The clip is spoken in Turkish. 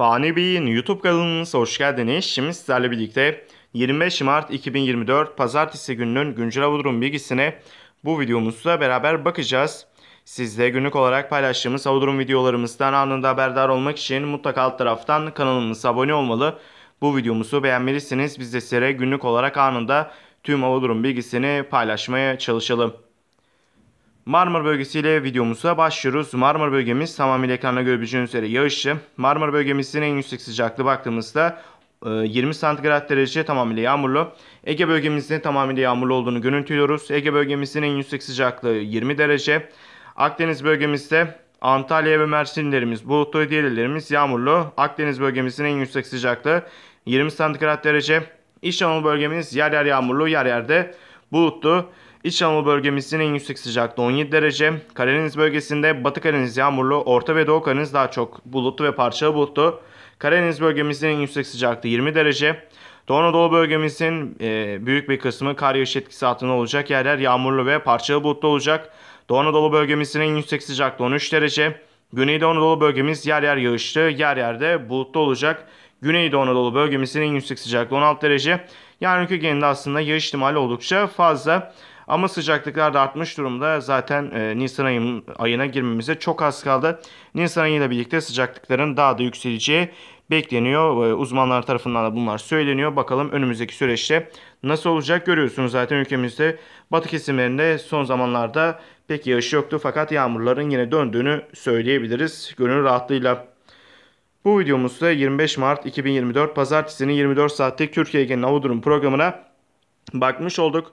Fani Bey'in YouTube kanalınıza hoş geldiniz. Şimdi sizlerle birlikte 25 Mart 2024 Pazartesi gününün güncel hava durum bilgisine bu videomuzda beraber bakacağız. Siz günlük olarak paylaştığımız hava durum videolarımızdan anında haberdar olmak için mutlaka alt taraftan kanalımıza abone olmalı. Bu videomuzu beğenmelisiniz. Biz de sizlere günlük olarak anında tüm hava durum bilgisini paylaşmaya çalışalım. Marmara bölgesiyle videomuza başlıyoruz. Marmara bölgemiz tamamıyla ekranda görebileceğiniz üzere yağışlı. Marmara bölgemizin en yüksek sıcaklığı baktığımızda 20 e, santigrat derece tamamıyla yağmurlu. Ege bölgemizin tamamıyla yağmurlu olduğunu görüntülüyoruz. Ege bölgemizin en yüksek sıcaklığı 20 derece. Akdeniz bölgemizde Antalya ve Mersinlerimiz bulutlu, diğerlerimiz yağmurlu. Akdeniz bölgemizin en yüksek sıcaklığı 20 santigrat derece. İç Anadolu bölgemiz yer yer yağmurlu, yer yerde bulutlu. İç Anadolu bölgemizin en yüksek sıcaklığı 17 derece. Karadeniz bölgesinde Batı Karadeniz yağmurlu, Orta ve Doğu Karadeniz daha çok bulutlu ve parçalı bulutlu. Karadeniz bölgemizin en yüksek sıcaklığı 20 derece. Doğu Anadolu bölgemizin e, büyük bir kısmı kar yağış etkisi altında olacak yerler yağmurlu ve parçalı bulutlu olacak. Doğu Anadolu bölgemizin en yüksek sıcaklığı 13 derece. Güneydoğu Anadolu bölgemiz yer yer yağışlı, yer yerde bulutlu olacak. Güneydoğu Anadolu bölgemizin en yüksek sıcaklığı 16 derece. Yarınki genelinde aslında yağış ihtimali oldukça fazla. Ama sıcaklıklar da artmış durumda. Zaten e, Nisan ayın, ayına girmemize çok az kaldı. Nisan ayıyla birlikte sıcaklıkların daha da yükseleceği bekleniyor. E, uzmanlar tarafından da bunlar söyleniyor. Bakalım önümüzdeki süreçte nasıl olacak görüyorsunuz zaten ülkemizde. Batı kesimlerinde son zamanlarda pek yağış yoktu fakat yağmurların yine döndüğünü söyleyebiliriz gönül rahatlığıyla. Bu videomuzda 25 Mart 2024 Pazartesi'nin 24 saatlik Türkiye Genel Hava Durum programına bakmış olduk.